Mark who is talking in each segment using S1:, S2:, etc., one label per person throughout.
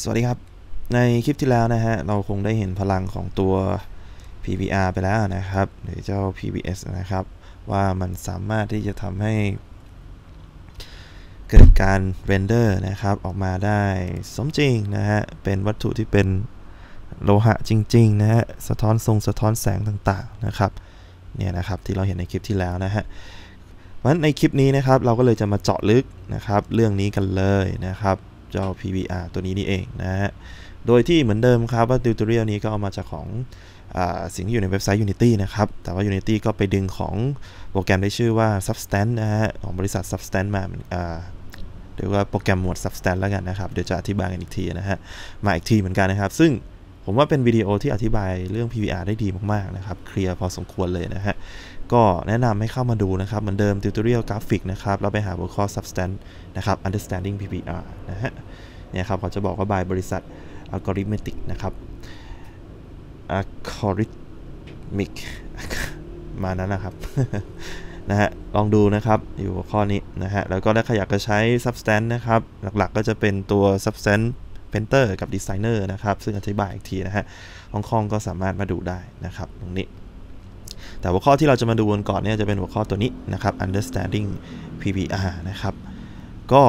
S1: สวัสดีครับ ในคลิปที่แล้วนะฮะเราคงได้เห็นพลังของตัว PBR ไปแล้วนะครับ หรือเจ้า PBS นะครับ ว่ามันสามารถที่จะทำให้ เกิดการเรนเดอร์นะครับ ออกมาได้สมจริงนะฮะเป็นวัตถุที่เป็นโลหะจริง ๆ นะฮะสะท้อนทรงสะท้อนแสงต่างๆนะครับเนี่ยนะครับที่เราเห็นในคลิปที่แล้วนะฮะเพราะฉะนั้นในคลิปนี้นะครับเราก็เลยจะมาเจาะลึกนะครับ เรื่องนี้กันเลยนะครับเจ้า PBR ตัวนี้นี่เองนะฮะ โดยที่เหมือนเดิมครับว่าติวตอเรียลนี้ก็เอามาจากของอสิ่งที่อยู่ในเว็บไซต์ Unity นะครับ แต่ว่า Unity ก็ไปดึงของโปรแกรมได้ชื่อว่า Substance นะฮะ ของบริษัท Substance มาเรียกว่าโปรแกรมหมวด Substance แล้วกันนะครับ เดี๋ยวจะอธิบายกันอีกทีนะฮะ มาอีกทีเหมือนกันนะครับ ซึ่งผมว่าเป็นวิดีโอที่อธิบายเรื่อง PVR ได้ดีมากๆ นะครับ เคลียร์พอสมควรเลยนะฮะก็แนะนำให้เข้ามาดูนะครับ เหมือนเดิม tutorial graphic นะครับ เราไปหาหัวข้อ substance นะครับ understanding PPR นะฮะเนี่ยครับเขาจะบอกว่าบายบริษัท algorithmic นะครับ algorithmic มานั้นนะครับ นะฮะลองดูนะครับอยู่หัวข้อนี้นะฮะแล้วก็ถ้าใครอยากจะใช้ substance นะครับ หลักๆก็จะเป็นตัว substance painter กับ designer นะครับ ซึ่งอธิบายอีกทีนะฮะห้องคองก็สามารถมาดูได้นะครับตรงนี้แต่หัวข้อที่เราจะมาดูกนก่อนเนี่ยจะเป็นหัวข้อตัวนี้นะครับ understanding PBR นะครับ ก็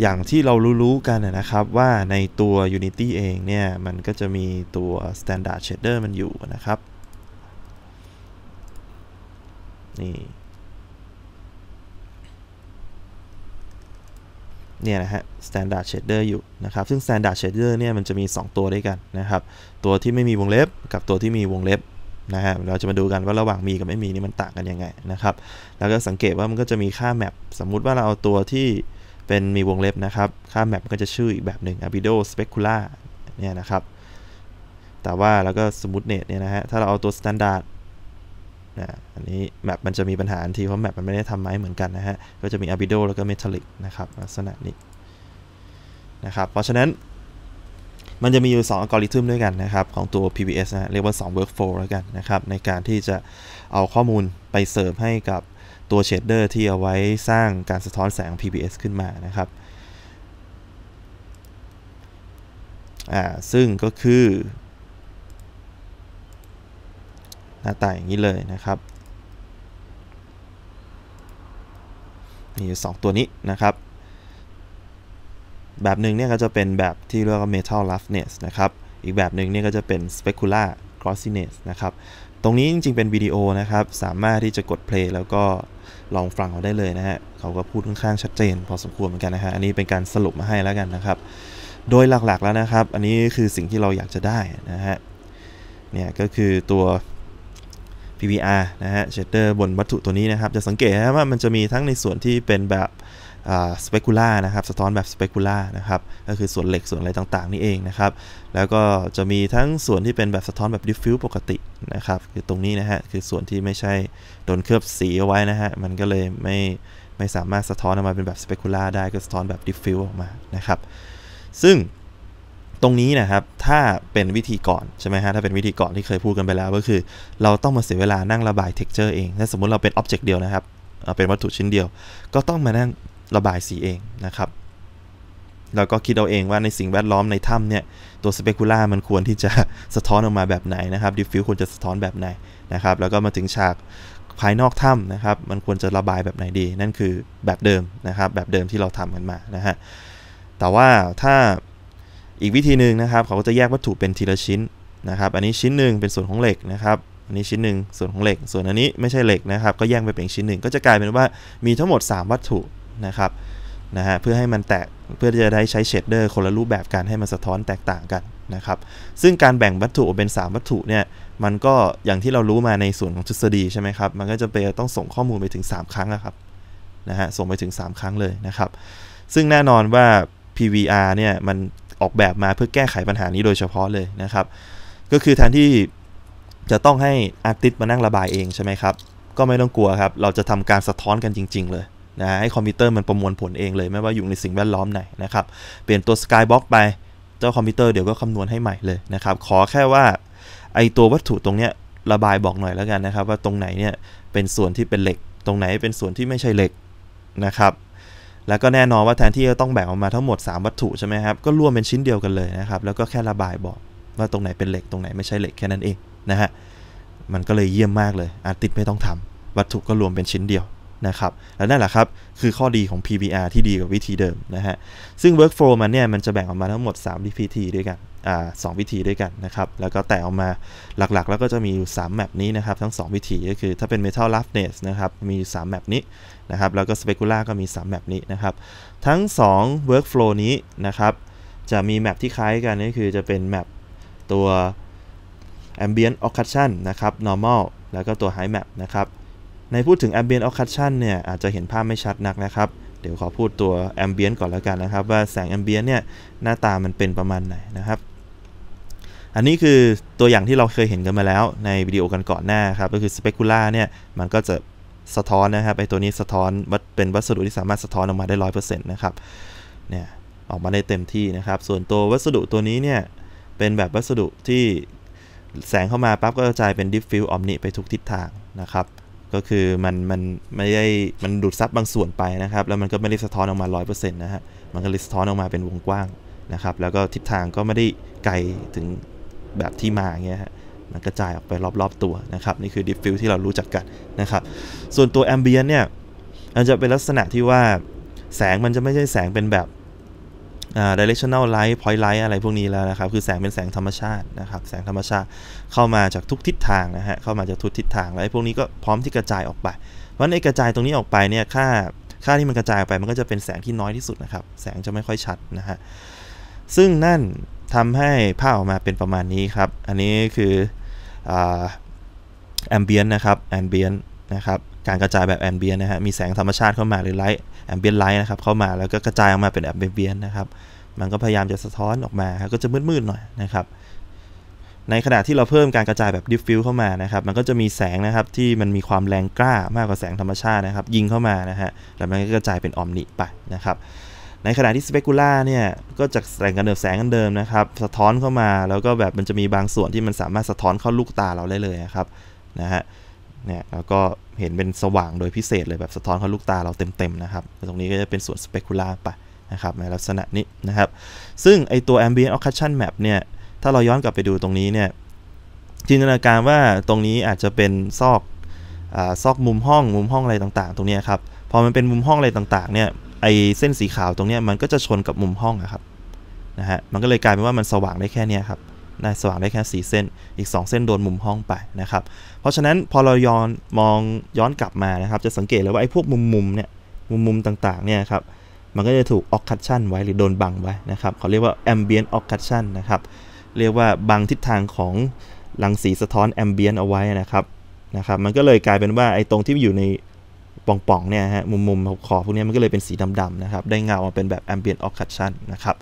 S1: อย่างที่เรารู้ ๆ กันนะครับว่าในตัว Unity เองเนี่ยมันก็จะมีตัว standard shader มันอยู่นะครับ นี่ เนี่ยนะฮะ standard shader อยู่ นะครับ ซึ่ง standard shader เนี่ยมันจะมี 2 ตัวด้วยกันนะครับ ตัวที่ไม่มีวงเล็บกับตัวที่มีวงเล็บนะฮะเราจะมาดูกันว่าระหว่างมีกับไม่มีนี่มันต่างกันยังไงนะครับแล้วก็สังเกตว่ามันก็จะมีค่าแมปสมมุติว่าเราเอาตัวที่เป็นมีวงเล็บนะครับ ค่าแมปก็จะชื่ออีกแบบหนึ่ง albedo specula เนี่ยนะครับแต่ว่าแล้วก็สมมติเน e ตเนี่ยนะฮะถ้าเราเอาตัว standard นะอันนี้แมปมันจะมีปัญหาททีเพราะแมปมันไม่ได้ทำไม้เหมือนกันนะฮะก็จะมี albedo แล้วก็ metallic นะครับลักษณะนี้นะครับเพราะฉะนั้นมัน จะ มี อยู่2อัลกอริทึมด้วยกันนะครับ ของตัว PBS นะ เรียกว่า 2 workflow แล้ว กันนะครับ ในการที่จะเอาข้อมูลไปเสิร์ฟให้กับตัว เชดเดอร์ ที่เอาไว้สร้างการสะท้อนแสง PBS ขึ้นมานะครับ อ่า ซึ่งก็คือ หน้าตาอย่างนี้เลยนะครับ มี อยู่ 2 ตัวนี้นะครับแบบหนึ่งเนี่ยก็จะเป็นแบบที่เรียกว่า metal roughness นะครับ อีกแบบหนึ่งเนี่ยก็จะเป็น specular glossiness นะครับ ตรงนี้จริงๆเป็นวิดีโอนะครับ สามารถที่จะกด play แล้วก็ลองฟังเขาได้เลยนะฮะ เขาก็พูดค่อนข้างชัดเจน พอสมควรเหมือนกันนะฮะ อันนี้เป็นการสรุปมาให้แล้วกันนะครับ โดยหลักๆแล้วนะครับ อันนี้คือสิ่งที่เราอยากจะได้นะฮะ เนี่ยก็คือตัว PVR นะฮะเชดเดอร์บนวัตถุตัวนี้นะครับ จะสังเกตว่ามันจะมีทั้งในส่วนที่เป็นแบบสเปกุล่านะครับสะท้อนแบบสเปกุล่านะครับ ก็คือส่วนเหล็ก ส่วนอะไรต่างๆนี่เอง นะครับ แล้วก็จะมีทั้งส่วนที่เป็นแบบสะท้อนแบบดิฟฟิวปกติ นะครับคือตรงนี้นะฮะ คือส่วนที่ไม่ใช่โดนเคลือบสีเอาไว้นะฮะ มันก็เลยไม่ไม่สามารถสะท้อนออกมาเป็นแบบสเปกุล่าได้ก็สะท้อนแบบดิฟฟิวออกมา นะครับ ซึ่งตรงนี้นะครับ ถ้าเป็นวิธีก่อนใช่ไหมฮะ ถ้าเป็นวิธีก่อนที่เคยพูดกันไปแล้ว ก็คือเราต้องมาเสียเวลานั่งระบายเท็กเจอร์เองถ้าสมมติเราเป็นอ็อบเจกต์เดียวนะครับเป็นวัตถุชิ้นเดียว ก็ต้องมานั่งระบายสีเองนะครับ เราก็คิดเอาเองว่าในสิ่งแวดล้อมในถ้ำเนี่ย ตัวสเปกุล่ามันควรที่จะสะท้อนออกมาแบบไหนนะครับดิฟฟิวควรจะสะท้อนแบบไหนนะครับแล้วก็มาถึงฉากภายนอกถ้ำนะครับมันควรจะระบายแบบไหนดีนั่นคือแบบเดิมนะครับแบบเดิมที่เราทำกันมานะฮะแต่ว่าถ้าอีกวิธีหนึ่งนะครับเขาก็จะแยกวัตถุเป็นทีละชิ้นนะครับ อันนี้ชิ้นหนึ่งเป็นส่วนของเหล็กนะครับอันนี้ชิ้นหนึ่งส่วนของเหล็ก ส่วนอันนี้ไม่ใช่เหล็กนะครับก็แยกไปเป็นชิ้นหนึ่งก็จะกลายเป็นว่ามีทั้งหมด 3 วัตถุนะครับนะฮะเพื่อให้มันแตก เพื่อจะได้ใช้เชดเดอร์คนละรูปแบบการให้มันสะท้อนแตกต่างกันนะครับซึ่งการแบ่งวัตถุเป็น 3 วัตถุเนี่ยมันก็อย่างที่เรารู้มาในส่วนของทฤษฎีใช่ไหมครับมันก็จะเป็นต้องส่งข้อมูลไปถึง 3 ครั้งนะครับนะฮะส่งไปถึง 3 ครั้งเลยนะครับซึ่งแน่นอนว่า PVR เนี่ยมันออกแบบมาเพื่อแก้ไขปัญหานี้โดยเฉพาะเลยนะครับก็คือแทนที่จะต้องให้อาร์ติสมานั่งระบายเองใช่ไหมครับก็ไม่ต้องกลัวครับเราจะทำการสะท้อนกันจริงๆเลยนะให้คอมพิวเตอร์มันประมวลผลเองเลยไม่ว่าอยู่ในสิ่งแวดล้อมไหนนะครับ เปลี่ยนตัว Skybox ไปเจ้าคอมพิวเตอร์เดี๋ยวก็คำนวณให้ใหม่เลยนะครับขอแค่ว่าไอตัววัตถุตรงเนี้ยระบายบอกหน่อยแล้วกันนะครับว่าตรงไหนเนี่ยเป็นส่วนที่เป็นเหล็ก ตรงไหนเป็นส่วนที่ไม่ใช่เหล็กนะครับแล้วก็แน่นอนว่าแทนที่จะต้องแบ่งออกมาทั้งหมด 3 วัตถุใช่ไหมครับก็รวมเป็นชิ้นเดียวกันเลยนะครับแล้วก็แค่ระบายบอกว่าตรงไหนเป็นเหล็ก ตรงไหนไม่ใช่เหล็กแค่นั้นเองนะฮะมันก็เลยเยี่ยมมากเลยอาติดไม่ต้องทำวัตถุก็รวมเป็นชิ้นเดียวนะครับ และนั่นแหละครับคือข้อดีของ PBR ที่ดีกว่าวิธีเดิมนะฮะ ซึ่ง workflow มันเนี่ยมันจะแบ่งออกมาทั้งหมด3วิธีด้วยกันอ่าสวิธีด้วยกันนะครับ แล้วก็แต่ออกมาหลักๆแล้วก็จะมีอยู่ 3แมปนี้นะครับทั้ง 2 วิธีก็คือถ้าเป็น metal roughness นะครับมี3แมปนี้นะครับ แล้วก็ specula ก็มี 3 แมปนี้นะครับทั้ง 2 workflow นี้นะครับ จะมีแมปที่คล้ายกันนี่คือจะเป็นแมปตัว ambient occlusion นะครับ normal แล้วก็ตัว high map นะครับในพูดถึง Ambient Occlusion เนี่ยอาจจะเห็นภาพไม่ชัดนักนะครับ เดี๋ยวขอพูดตัว Ambient ก่อนแล้วกันนะครับ ว่าแสง Ambient เนี่ยหน้าตามันเป็นประมาณไหนนะครับ อันนี้คือตัวอย่างที่เราเคยเห็นกันมาแล้วในวิดีโอกันก่อนหน้าครับ ก็คือ Specula เนี่ยมันก็จะสะท้อนนะครับ ไอตัวนี้สะท้อนเป็นวัสดุที่สามารถสะท้อนออกมาได้ร้อยเปอร์เซ็นต์นะครับเนี่ยออกมาได้เต็มที่นะครับ ส่วนตัววัสดุตัวนี้เนี่ยเป็นแบบวัสดุที่แสงเข้ามาปั๊บก็กระจายเป็น diffuse omni ไปทุกทิศทางนะครับก็คือมันมันไม่ได้มันดูดซับบางส่วนไปนะครับแล้วมันก็ไม่ได้สะท้อนออกมา 100%นะฮะมันก็เลยสะท้อนออกมาเป็นวงกว้างนะครับแล้วก็ทิศทางก็ไม่ได้ไกลถึงแบบที่มาเงี้ยฮะมันกระจายออกไปรอบๆตัวนะครับนี่คือดิฟฟิวที่เรารู้จักกันนะครับส่วนตัวแอมเบียนเนี่ยมันจะเป็นลักษณะที่ว่าแสงมันจะไม่ใช่แสงเป็นแบบ directional light point light อะไรพวกนี้แล้วนะครับคือแสงเป็นแสงธรรมชาตินะครับแสงธรรมชาติเข้ามาจากทุกทิศทางนะฮะ เข้ามาจากทุกทิศทาง แล้วไอ้พวกนี้ก็พร้อมที่กระจายออกไป เพราะในกระจายตรงนี้ออกไปเนี่ยค่าค่าที่มันกระจายออกไปมันก็จะเป็นแสงที่น้อยที่สุดนะครับแสงจะไม่ค่อยชัดนะฮะ ซึ่งนั่นทำให้ภาพออกมาเป็นประมาณนี้ครับ อันนี้คือแอมเบียนนะครับแอมเบียนนะครับการกระจายแบบแอมเบียนนะฮะมีแสงธรรมชาติเข้ามาหรือไลท์แอมเบียนไลท์นะครับเข้ามาแล้วก็กระจายออกมาเป็นแอมเบียนนะครับมันก็พยายามจะสะท้อนออกมา ก็จะมืดๆหน่อยนะครับในขณะที่เราเพิ่มการกระจายแบบดิฟฟิวเข้ามานะครับ มันก็จะมีแสงนะครับที่มันมีความแรงกล้ามากกว่าแสงธรรมชาตินะครับ ยิงเข้ามานะฮะแล้วมันก็กระจายเป็นออมนิไปนะครับในขณะที่สเปกุล่าเนี่ยก็จะแสงกันเดิมแสงกันเดิมนะครับ สะท้อนเข้ามาแล้วก็แบบมันจะมีบางส่วนที่มันสามารถสะท้อนเข้าลูกตาเราได้เลยครับนะฮะนี่ยแล้วก็เห็นเป็นสว่างโดยพิเศษเลย แบบสะท้อนเข้าลูกตาเราเต็มๆนะครับ ตรงนี้ก็จะเป็นส่วนสเปกุล่าไปนะครับในลักษณะนี้นะครับ ซึ่งไอตัว ambient occlusion map เนี่ย ถ้าเราย้อนกลับไปดูตรงนี้ เนี่ยจินตนาการว่าตรงนี้อาจจะเป็นซอกอซอกมุมห้อง มุมห้องอะไรต่างๆตรงนี้ครับ พอมันเป็นมุมห้องอะไรต่างๆเนี่ยไอเส้นสีขาวตรงนี้มันก็จะชนกับมุมห้องครับนะฮะมันก็เลยกลายเป็นว่ามันสว่างได้แค่นี้ครับนะสว่างได้แค่4เส้นอีก 2 เส้นโดนมุมห้องไปนะครับ เพราะฉะนั้นพอเราย้อนมองย้อนกลับมานะครับ จะสังเกตเลยว่าไอ้พวกมุมมุมเนี่ย มุมมุมต่างๆเนี่ยครับ มันก็จะถูกออกคัชชั่นไว้หรือโดนบังไว้นะครับเขาเรียกว่าแอมเบียนออกคัชชั่นนะครับ เรียกว่าบังทิศทางของรังสีสะท้อนแอมเบียนเอาไว้นะครับ นะครับ มันก็เลยกลายเป็นว่าไอ้ตรงที่อยู่ในป่อง ๆเนี่ยฮะ มุมๆขอบพวกนี้มันก็เลยเป็นสีดำๆนะครับ ได้เงามาเป็นแบบแอมเบียนออกคัชชั่นนะครับ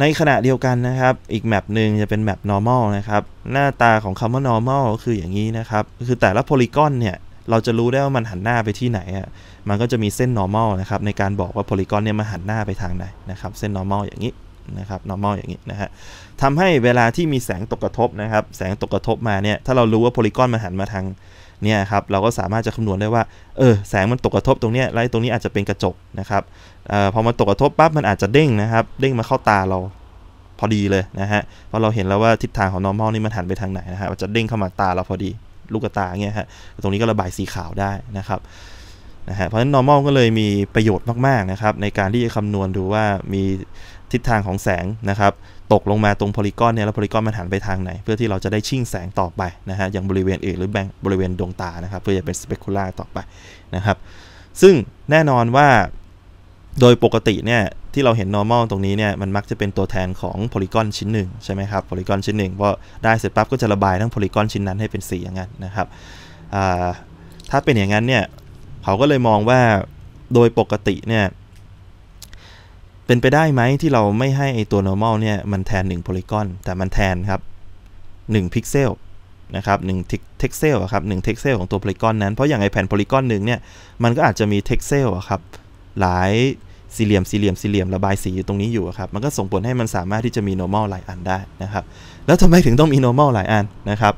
S1: ในขณะเดียวกันนะครับอีกแมปหนึ่งจะเป็นแมป normal นะครับหน้าตาของคำว่า normal ก็คืออย่างนี้นะครับคือแต่ละโพลีกอนเนี่ยเราจะรู้ได้ว่ามันหันหน้าไปที่ไหนอ่ะมันก็จะมีเส้น normal นะครับ ในการบอกว่าโพลีกอนเนี่ยมันหันหน้าไปทางไหนนะครับเส้น normal อย่างนี้นะครับ normal อย่างนี้นะฮะทำให้เวลาที่มีแสงตกกระทบนะครับ แสงตกกระทบมาเนี่ยถ้าเรารู้ว่าโพลีกอนมันหันมาทางเนี่ยครับเราก็สามารถจะคำนวณได้ว่าเออแสงมันตกกระทบตรงนี้ไลท์ตรงนี้อาจจะเป็นกระจกนะครับออพอมันตกกระทบปั๊บมันอาจจะเด้งนะครับ เด้งมาเข้าตาเรา พอดีเลยนะฮะเพราะเราเห็นแล้วว่าทิศทางของ normal นี่มันหันไปทางไหนนะฮะจะเด้งเข้ามาตาเราพอดีลูกตาเงี้ยฮะตรงนี้ก็ระบายสีขาวได้นะครับนะฮะเพราะฉะนั้น normal ก็เลยมีประโยชน์มากๆนะครับในการที่จะคำนวณดูว่ามีทิศทางของแสงนะครับตกลงมาตรงโพลีกอนเนี่ยแล้วโพลีกอนมันหันไปทางไหน เพื่อที่เราจะได้ชิ่งแสงต่อไปนะฮะอย่างบริเวณอื่นหรือแบงบริเวณดวงตานะครับ เพื่อจะเป็นสเปกุล่าต่อไปนะครับ ซึ่งแน่นอนว่าโดยปกติเนี่ยที่เราเห็น normal ตรงนี้เนี่ยมันมักจะเป็นตัวแทนของโพลีกอนชิ้นหนึ่งใช่ไหมครับโพลีกอนชิ้นหนึ่งพอได้เสร็จปั๊บ ก็จะระบาย ทั้งโพลีกอนชิ้นนั้นให้เป็นสีอย่างนั้นนะครับถ้าเป็นอย่างนั้นเนี่ยเขาก็เลยมองว่าโดยปกติเนี่ยเป็นไปได้ไหมที่เราไม่ให้ไอตัว normal เนี่ยมันแทน1 polygon แต่มันแทนครับ1พิกเซลนะครับหนึ่งเท็กเซลครับหนึ่งเท็กเซลของตัว polygon นั้น เพราะอย่างไอแผ่น polygon หนึ่งเนี่ยมันก็อาจจะมีเท็กเซลครับหลายสี่เหลี่ยมสี่เหลี่ยมสี่เหลี่ยมระบายสีอยู่ตรงนี้อยู่ครับมันก็ส่งผลให้มันสามารถที่จะมี normal หลายอันได้นะครับแล้วทำไมถึงต้องมี normal หลายอันนะครับ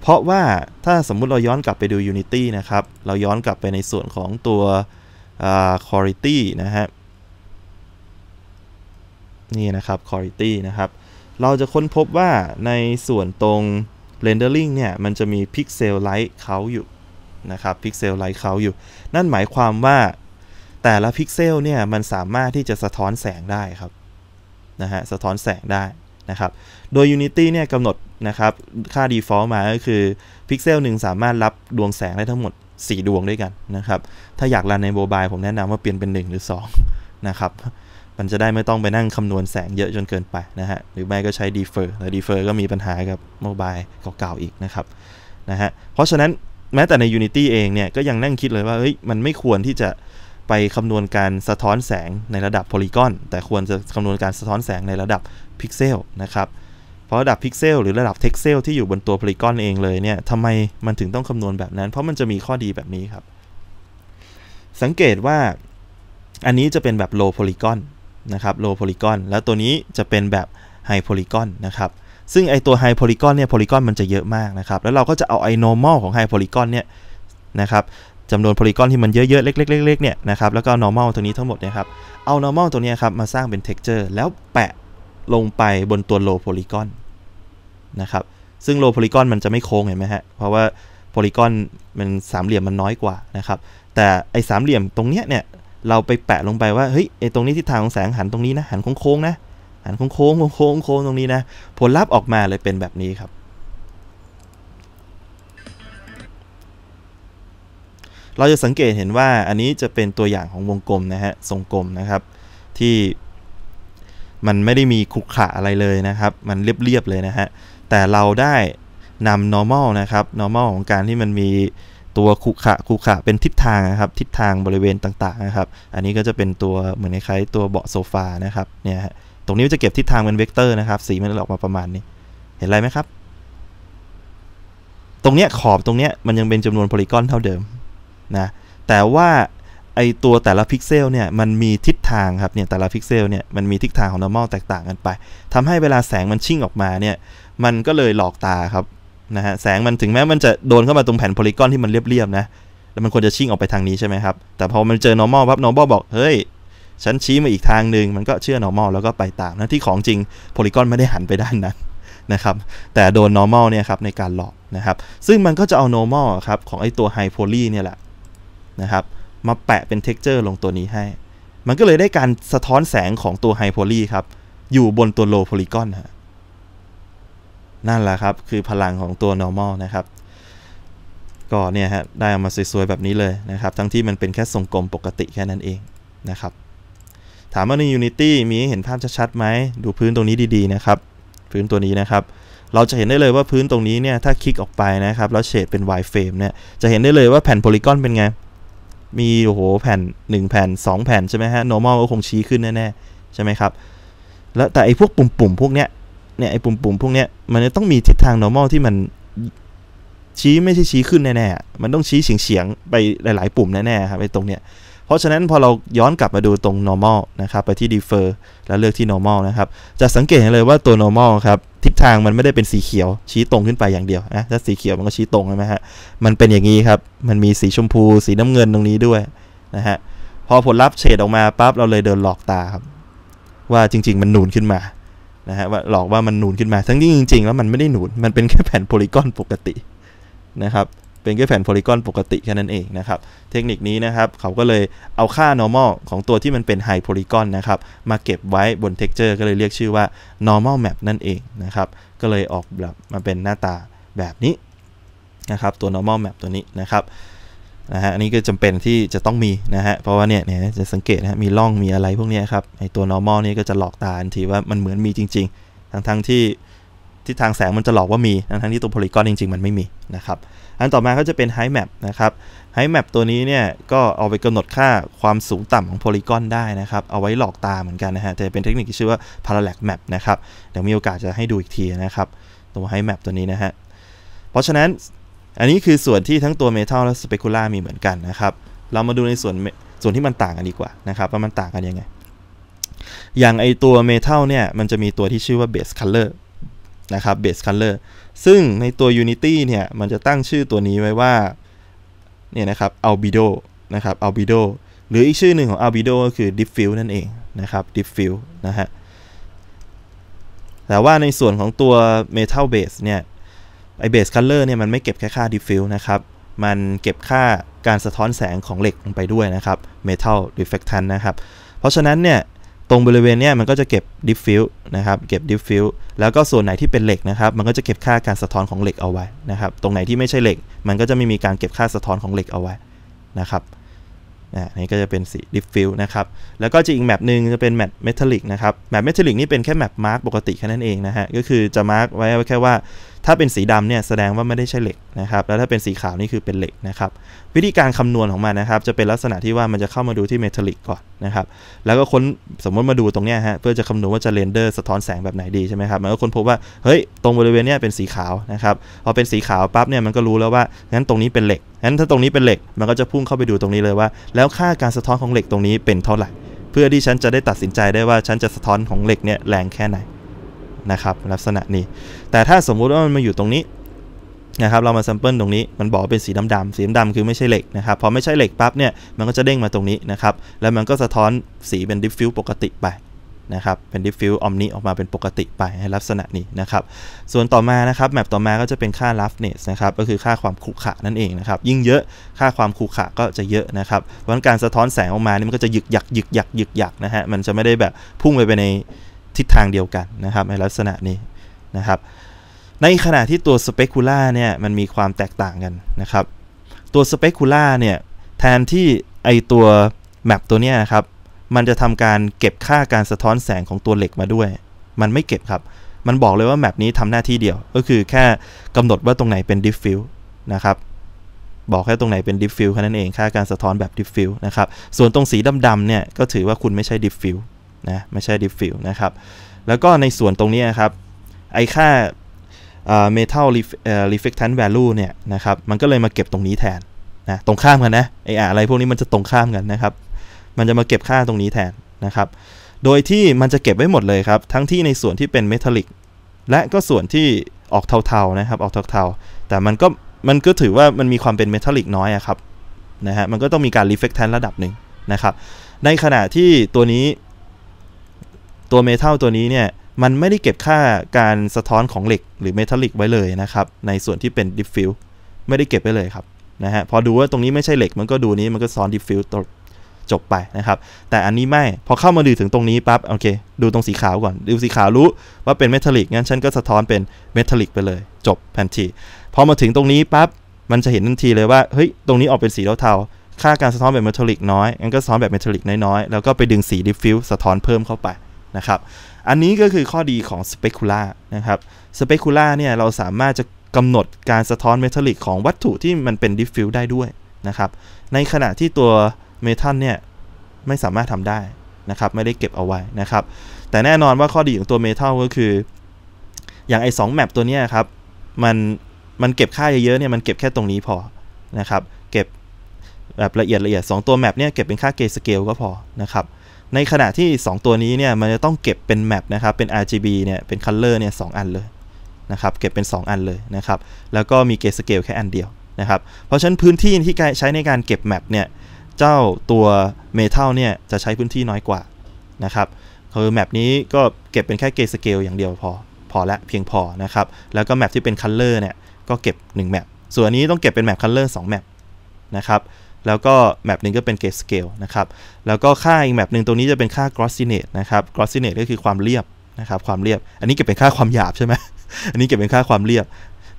S1: เพราะว่าถ้าสมมุติเราย้อนกลับไปดู unity นะครับเราย้อนกลับไปในส่วนของตัว quality นะฮะนี่นะครับ quality นะครับเราจะค้นพบว่าในส่วนตรง rendering เนี่ยมันจะมี pixel light เขาอยู่นะครับ pixel light เขาอยู่นั่นหมายความว่าแต่ละพิกเซลเนี่ยมันสามารถที่จะสะท้อนแสงได้ครับนะฮะสะท้อนแสงได้นะครับ โดย Unity เนี่ยกำหนดนะครับค่า default มาก็คือพิกเซลหนึ่งสามารถรับดวงแสงได้ทั้งหมด 4 ดวงด้วยกันนะครับถ้าอยากรันในโมบายผมแนะนำว่าเปลี่ยนเป็น1หรือ2 นะครับมันจะได้ไม่ต้องไปนั่งคำนวณแสงเยอะจนเกินไปนะฮะ หรือไม่ก็ใช้ defer แล้ว defer ก็มีปัญหากับโมบายเก่าๆอีกนะครับนะฮะ เพราะฉะนั้นแม้แต่ใน Unity เองเนี่ย ก็ยังนั่งคิดเลยว่า เฮ้ย มันไม่ควรที่จะไปคำนวณการสะท้อนแสงในระดับโพลีกอน แต่ควรจะคำนวณการสะท้อนแสงในระดับพิกเซลนะครับ เพราะระดับพิกเซลหรือระดับเท็กเซลที่อยู่บนตัวโพลีกอนเองเลยเนี่ยทำไมมันถึงต้องคำนวณแบบนั้น เพราะมันจะมีข้อดีแบบนี้ครับ สังเกตว่าอันนี้จะเป็นแบบโลโพลีกอนนะครับโลโพลิกอนแล้วตัวนี้จะเป็นแบบไฮโพลิกอนนะครับซึ่งไอตัวไฮโพลิกอนเนี่ยโพลิกอนมันจะเยอะมากนะครับแล้วเราก็จะเอาไอ normal ของไฮโพลิกอนเนี่ยนะครับจำนวนโพลิกอนที่มันเยอะๆเล็กๆๆเนี่ยนะครับแล้วก็ normal ตัวนี้ทั้งหมดนะครับเอา normal ตัวนี้ครับมาสร้างเป็น texture แล้วแปะลงไปบนตัวโลโพลิกอนนะครับซึ่งโลโพลิกอนมันจะไม่โค้งเห็นไหมฮะเพราะว่าโพลิกอนมันสามเหลี่ยมมันน้อยกว่านะครับแต่ไอสามเหลี่ยมตรงเนี้ยเนี่ยเราไปแปะลงไปว่าเฮ้ยไอตรงนี้ทิศทางของแสงหันตรงนี้นะหันโค้งๆนะหันโค้งโค้งโค้งโค้งตรงนี้นะผลลัพธ์ออกมาเลยเป็นแบบนี้ครับ เราจะสังเกตเห็นว่าอันนี้จะเป็นตัวอย่างของวงกลมนะฮะทรงกลมนะครับ ที่ มันไม่ได้มีขุขระอะไรเลยนะครับมันเรียบๆเลยนะฮะแต่เราได้นำ normal นะครับ normal ของการที่มันมีตัวคุขะคุขะเป็นทิศทางนะครับ ทิศทางบริเวณต่างๆนะครับ อันนี้ก็จะเป็นตัวเหมือนคล้ายตัวเบาะโซฟานะครับเนี่ยตรงนี้จะเก็บทิศทางเป็นเวกเตอร์นะครับ สีมันออกมาประมาณนี้ เห็นอะไรไหมครับ ตรงเนี้ยขอบตรงเนี้ยมันยังเป็นจำนวนโพลีกอนเท่าเดิมนะแต่ว่าไอตัวแต่ละพิกเซลเนี่ยมันมีทิศทางครับเนี่ยแต่ละพิกเซลเนี่ยมันมีทิศทางของ normal แตกต่างกันไป ทำให้เวลาแสงมันชิ่งออกมาเนี่ย มันก็เลยหลอกตาครับนะฮะแสงมันถึงแม้มันจะโดนเข้ามาตรงแผ่นโพลีกอนที่มันเรียบๆนะ แล้วมันควรจะชิ่งออกไปทางนี้ใช่ไหมครับ แต่พอมันเจอ normal ปั๊บ normal บอกเฮ้ย ฉันชี้มาอีกทางหนึ่งมันก็เชื่อ normal แล้วก็ไปตามนะที่ของจริงโพลีกอนไม่ได้หันไปด้านนั้นนะครับ แต่โดน normal เนี่ยครับในการหลอกนะครับ ซึ่งมันก็จะเอา normal ครับของไอตัว high poly เนี่ยแหละ นะครับ มาแปะเป็น texture ลงตัวนี้ให้ มันก็เลยได้การสะท้อนแสงของตัว high poly ครับอยู่บนตัว low polygon ฮะนั่นแหละครับ คือพลังของตัว normal นะครับก็เนี่ยฮะได้ออกมาสวยๆแบบนี้เลยนะครับ ทั้งที่มันเป็นแค่ทรงกลมปกติแค่นั้นเองนะครับถามว่าใน Unity มีเห็นภาพชัดๆไหมดูพื้นตรงนี้ดีๆนะครับ พื้นตัวนี้นะครับเราจะเห็นได้เลยว่าพื้นตรงนี้เนี่ย ถ้าคลิกออกไปนะครับแล้วเฉดเป็น Y frame เนี่ยจะเห็นได้เลยว่าแผ่นโพลีกอนเป็นไงมีโอ้โหแผ่น1แผ่น2 แผ่นใช่ไหมฮะ normal ก็คงชี้ขึ้นแน่ๆใช่ไหมครับแล้วแต่ไอ้พวกปุ่มๆพวกเนี้ยเนี่ยไอ้ปุ่มๆพวกเนี้ยมันต้องมีทิศทาง normal ที่มันชี้ไม่ใช่ชี้ขึ้นแน่ๆมันต้องชี้เฉียงๆไปหลายๆ ปุ่มแน่ๆครับไอ้ตรงเนี้ยเพราะฉะนั้นพอเราย้อนกลับมาดูตรง normal นะครับไปที่ defer แล้วเลือกที่ normal นะครับจะสังเกตเลยว่าตัว normal ครับ ทิศทางมันไม่ได้เป็นสีเขียว ชี้ตรงขึ้นไปอย่างเดียวนะถ้าสีเขียวมันก็ชี้ตรงใช่ไหมฮะมันเป็นอย่างนี้ครับมันมีสีชมพู สีน้ำเงินตรงนี้ด้วยนะฮะพอผลลัพธ์เฉดออกมาปั๊บเราเลยเดินหลอกตาครับว่าจริงๆมันหนุนขึ้นมานะฮะว่าหลอกว่ามันหนูนขึ้นมาทั้งที่จริงๆแล้วมันไม่ได้หนูน มันเป็นแค่แผ่นโพลีกอนปกตินะครับ เป็นแค่แผ่นโพลีกอนปกติแค่นั้นเองนะครับเทคนิคนี้นะครับเขาก็เลยเอาค่า normal ของตัวที่มันเป็นไฮโพลีกอนนะครับ มาเก็บไว้บน texture ก็เลยเรียกชื่อว่า normal map นั่นเองนะครับก็เลยออกแบบมาเป็นหน้าตาแบบนี้นะครับตัว normal map ตัวนี้นะครับนะฮะอันนี้ก็จำเป็นที่จะต้องมีนะฮะ เพราะว่าเนี่ยเนี่ยจะสังเกตนะฮะมีร่องมีอะไรพวกนี้ครับไอตัว normal นี่ก็จะหลอกตาทีว่ามันเหมือนมีจริง ๆ ทั้งทั้งที่ทิศทางแสงมันจะหลอกว่ามีทั้งที่ตัวโพลีกอนจริงๆ มันไม่มีนะครับอันต่อมาก็จะเป็นไฮแมปนะครับไฮแมปตัวนี้เนี่ยก็เอาไปกำหนดค่าความสูงต่ำของโพลีกอนได้นะครับเอาไว้หลอกตาเหมือนกันนะฮะแต่เป็นเทคนิคที่ชื่อว่า parallax map นะครับเดี๋ยวมีโอกาสจะให้ดูอีกทีนะครับตัวไฮแมปตัวนี้นะฮะเพราะฉะนั้นอันนี้คือส่วนที่ทั้งตัวเมทัลและสเปกุล่ามีเหมือนกันนะครับ เรามาดูในส่วนส่วนที่มันต่างกันดีกว่านะครับว่ามันต่างกันยังไง อย่างไอตัวเมทัลเนี่ยมันจะมีตัวที่ชื่อว่าเบสคัลเลอร์นะครับเบสคัลเลอร์ซึ่งในตัว Unity เนี่ยมันจะตั้งชื่อตัวนี้ไว้ว่าเนี่ยนะครับอัลบิโดนะครับอัลบิโดหรืออีกชื่อหนึ่งของอัลบิโดก็คือ d i f f ิลนั่นเอง นะครับ d i f f ิลนะฮะ แต่ว่าในส่วนของตัว metal base เนี่ยไอเบสคัลเลอร์เนี่ยมันไม่เก็บแค่ค่าดิฟฟิลนะครับ มันเก็บค่าการสะท้อนแสงของเหล็กลงไปด้วยนะครับ เมทัลดิฟเฟกชันนะครับ เพราะฉะนั้นเนี่ยตรงบริเวณเนี่ยมันก็จะเก็บดิฟฟิลนะครับ เก็บดิฟฟิลแล้วก็ส่วนไหนที่เป็นเหล็กนะครับ มันก็จะเก็บค่าการสะท้อนของเหล็กเอาไว้นะครับ ตรงไหนที่ไม่ใช่เหล็ก มันก็จะไม่มีการเก็บค่าสะท้อนของเหล็กเอาไว้นะครับนี่ก็จะเป็นสีดิฟฟิลนะครับ แล้วก็จะอีกแมปหนึ่งจะเป็นแมปเมทัลลิกนะครับ แมปเมทัลลิกนี่เป็นแค่แมปมาร์กปกติแค่นั้นเองนะฮะก็คือจะมาร์กไว้แค่ว่าถ้าเป็นสีดำเนี่ยแสดงว่าไม่ได้ใช่เหล็กนะครับแล้วถ้าเป็นสีขาวนี่คือเป็นเหล็กนะครับวิธีการคำนวณของมันนะครับจะเป็นลักษณะที่ว่ามันจะเข้ามาดูที่เมทัลลิกก่อนนะครับแล้วก็ค้นสมมติมาดูตรงเนี้ยฮะเพื่อจะคำนวณว่าจะเรนเดอร์สะท้อนแสงแบบไหนดีใช่ไหมครับมันก็ค้นพบว่าเฮ้ยตรงบริเวณเนี้ยเป็นสีขาวนะครับพอเป็นสีขาวปั๊บเนี่ยมันก็รู้แล้วว่างั้นตรงนี้เป็นเหล็กงั้นถ้าตรงนี้เป็นเหล็ก มันก็จะพุ่งเข้าไปดูตรงนี้เลยว่า แล้วค่าการสะท้อนของเหล็กตรงนี้เป็นเท่าไหร่เพื่อที่ฉันจะได้ตัดสินใจได้ว่าฉันจะสะท้อนของเหล็กเนี่ยแรงแค่ไหนนะครับลักษณะนี้แต่ถ้าสมมุติว่ามันมาอยู่ตรงนี้นะครับเรามาสัมเปิลตรงนี้มันบอกเป็นสีดำๆสีดำคือไม่ใช่เหล็กนะครับพอไม่ใช่เหล็กปั๊บเนี่ยมันก็จะเด้งมาตรงนี้นะครับแล้วมันก็สะท้อนสีเป็นดิฟฟิวปกติไปนะครับเป็นดิฟฟิวออมนิออกมาเป็นปกติไปให้ลักษณะนี้นะครับส่วนต่อมานะครับแมปต่อมาก็จะเป็นค่า roughness นะครับก็คือค่าความขรุขระนั่นเองนะครับยิ่งเยอะค่าความขรุขระก็จะเยอะนะครับเพราะการสะท้อนแสงออกมานี่มันก็จะหยึกหยักหยึกหยักหยึกหยักนะฮะมันจะไม่ได้แบบพุ่งไปไปในทิศทางเดียวกันนะครับในลักษณะนี้นะครับในขณะที่ตัวสเปกุล่าเนี่ยมันมีความแตกต่างกันนะครับ ตัวสเปกุล่าเนี่ยแทนที่ไอตัวแมปตัวเนี้ยครับมันจะทำการเก็บค่าการสะท้อนแสงของตัวเหล็กมาด้วย มันไม่เก็บครับมันบอกเลยว่าแมปนี้ทำหน้าที่เดียว ก็คือแค่กำหนดว่าตรงไหนเป็นดิฟฟิลนะครับบอกแค่ตรงไหนเป็นดิฟฟิลแค่นั้นเองค่าการสะท้อนแบบดิฟฟิลนะครับส่วนตรงสีดำๆเนี่ยก็ถือว่าคุณไม่ใช่ดิฟฟิลนะไม่ใช่ดิฟฟิลนะครับแล้วก็ในส่วนตรงนี้นครับไอค่าเมทัลรีเฟก c t นแวลูเนี่ยนะครับมันก็เลยมาเก็บตรงนี้แทนนะตรงข้ามกันนะไออะไรพวกนี้มันจะตรงข้ามกันนะครับ มันจะมาเก็บค่าตรงนี้แทนนะครับ โดยที่มันจะเก็บไว้หมดเลยครับทั้งที่ในส่วนที่เป็นเมทัลลิกและก็ส่วนที่ออกเทาๆนะครับออกเทาๆแต่มันก็มันก็ถือว่ามันมีความเป็นเมทัลลิกน้อยครับนะฮะมันก็ต้องมีการรีเฟกแทนระดับหนึ่งนะครับในขณะที่ตัวนี้ตัวเมทัลตัวนี้เนี่ย มันไม่ได้เก็บค่าการสะท้อนของเหล็กหรือเมทัลลิกไว้เลยนะครับ ในส่วนที่เป็นดิฟฟิลไม่ได้เก็บไว้เลยครับนะฮะ พอดูว่าตรงนี้ไม่ใช่เหล็ก มันก็ดูนี้มันก็ซ้อนดิฟฟิลจบไปนะครับ แต่อันนี้ไม่ พอเข้ามาดูถึงตรงนี้ปั๊บ โอเค ดูตรงสีขาวก่อน ดูสีขาวรู้ว่าเป็นเมทัลลิก งั้นฉัน ก็สะท้อนเป็นเมทัลลิกไปเลย จบแท่นทีพอมาถึงตรงนี้ปั๊บ มันจะเห็นทันทีเลยว่า เฮ้ย ตรงนี้ออกเป็นสีเทาๆ ค่าการสะท้อนแบบเมทัลลิกน้อย งั้นก็สะท้อนแบบเมทัลลิกน้อยๆแล้วก็ไปดึงสีดิฟฟิลสะท้อนเพิ่มเข้าไปนะครับ อันนี้ก็คือข้อดีของ Specula นะครับ Specula เนี่ยเราสามารถจะกำหนดการสะท้อนเมทัลลิกของวัตถุที่มันเป็นดิฟฟิวได้ด้วยนะครับ ในขณะที่ตัวเมทัลเนี่ยไม่สามารถทำได้นะครับไม่ได้เก็บเอาไว้นะครับแต่แน่นอนว่าข้อดีของตัวเมทัลก็คืออย่างไอ้สองแมปตัวนี้ครับมันมันเก็บค่าเยอะๆเนี่ยมันเก็บแค่ตรงนี้พอนะครับเก็บแบบละเอียดละเอียด2ตัวแมปเนี่ยเก็บเป็นค่าเกสเกลก็พอนะครับในขณะที่2 ตัวนี้เนี่ยมันจะต้องเก็บเป็นแมปนะครับเป็น RGB เนี่ยเป็นคัลเลอร์เนี่ยสอันเลยนะครับเก็บเป็น 2 อันเลยนะครับแล้วก็มีเกสเกลแค่อันเดียวนะครับเพราะฉะนั้นพื้นที่ที่ใช้ในการเก็บแมปเนี่ยเจ้าตัวเมทัลเนี่ยจะใช้พื้นที่น้อยกว่านะครับคือแมปนี้ก็เก็บเป็นแค่เกสเกลอย่างเดียวพอพอละเพียงพอนะครับแล้วก็แมปที่เป็นคัลเลอร์เนี่ยก็เก็บ1แมปส่วนนี้ต้องเก็บเป็นแมปคัลเลอร์สองแมปนะครับแล้วก็แมปหนึ่งก็เป็นเกสเกลนะครับ แล้วก็ค่าอีกแมปหนึ่งตรงนี้จะเป็นค่า g r o s s n a t e นะครับ g r o s s n a t e ก็คือความเรียบนะครับ ความเรียบ อันนี้เก็บเป็นค่าความหยาบใช่ไหมอันนี้เก็บเป็นค่าความเรียบ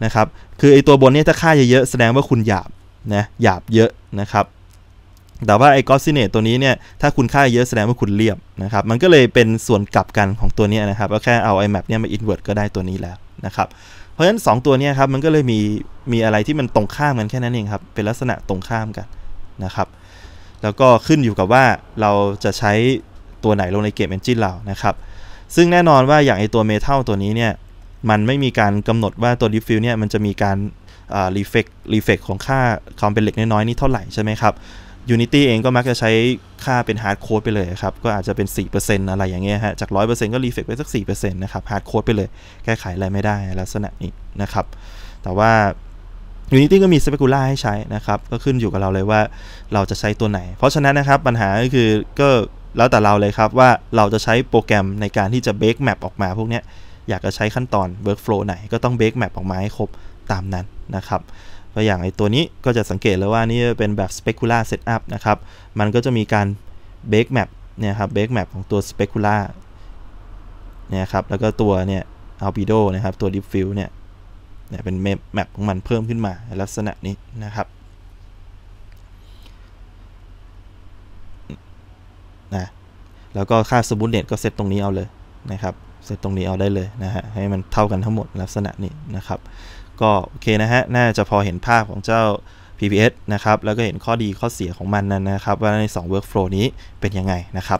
S1: นะครับ คือไอตัวบนเนี่ยถ้าค่าเยอะๆ แสดงว่าคุณหยาบนะ หยาบเยอะนะครับ แต่ว่าไอ้กอสซิเนตตัวนี้เนี่ย ถ้าคุณค่าเยอะแสดงว่าคุณเรียบนะครับ มันก็เลยเป็นส่วนกลับกันของตัวนี้นะครับก็แค่เอาไอ้แมปเนี่ยมาอินเวอร์ตก็ได้ตัวนี้แล้วนะครับ เพราะฉะนั้น 2 ตัวนี้ครับ มันก็เลยมีมีอะไรที่มันตรงข้ามกันแค่นั้นเองครับเป็นลักษณะตรงข้ามกันนะครับ แล้วก็ขึ้นอยู่กับว่าเราจะใช้ตัวไหนลงในเกมเอนจินเรานะครับ ซึ่งแน่นอนว่าอย่างไอตัวเมทัลตัวนี้เนี่ย มันไม่มีการกำหนดว่าตัวดิฟฟิลเนี่ย มันจะมีการรีเฟกรีเฟกของค่าความเป็นเหล็กน้อยๆ นี่เท่าไหร่ใช่ไหมครับ Unity เองก็มักจะใช้ค่าเป็นฮาร์ดโค้ดไปเลยครับ ก็อาจจะเป็น 4%อะไรอย่างเงี้ยฮะจาก 100%ก็รีเฟกไปสัก4%นะครับฮาร์ดโค้ดไปเลย แก้ไขอะไรไม่ได้ลักษณะนี้นะครับแต่ว่ายนิตี้ก็มีสเปกุล่าให้ใช้นะครับก็ขึ้นอยู่กับเราเลยว่าเราจะใช้ตัวไหน เพราะฉะนั้นนะครับ ปัญหาก็คือก็แล้วแต่เราเลยครับว่าเราจะใช้โปรแกรมในการที่จะเบรกแมปออกมา พวกนี้อยากจะใช้ขั้นตอนเิร์กโฟล์ไหนก็ต้องเบรกแมปออกมาให้ครบตามนั้นนะครับตัวอย่างไอ้ตัวนี้ก็จะสังเกตเลยว่านี่เป็นแบบ Specula Setup นะครับมันก็จะมีการเบรกแมปเนี่ยครับเบรกแมปของตัว Specula เนี่ยครับแล้วก็ตัวเนี่ยอัลบิโดนะครับตัว Deep Field เนี่ยเนี่ยเป็นแมปของมันเพิ่มขึ้นมาลักษณะนี้นะครับนะแล้วก็ค่าสมุดเน็ตก็เซตตรงนี้เอาเลยนะครับ เซตตรงนี้เอาได้เลยนะฮะ ให้มันเท่ากันทั้งหมดลักษณะนี้นะครับ ก็โอเคนะฮะน่าจะพอเห็นภาพของเจ้า PPS นะครับ แล้วก็เห็นข้อดีข้อเสียของมันนั้นนะครับ ว่าใน 2 workflow นี้เป็นยังไงนะครับ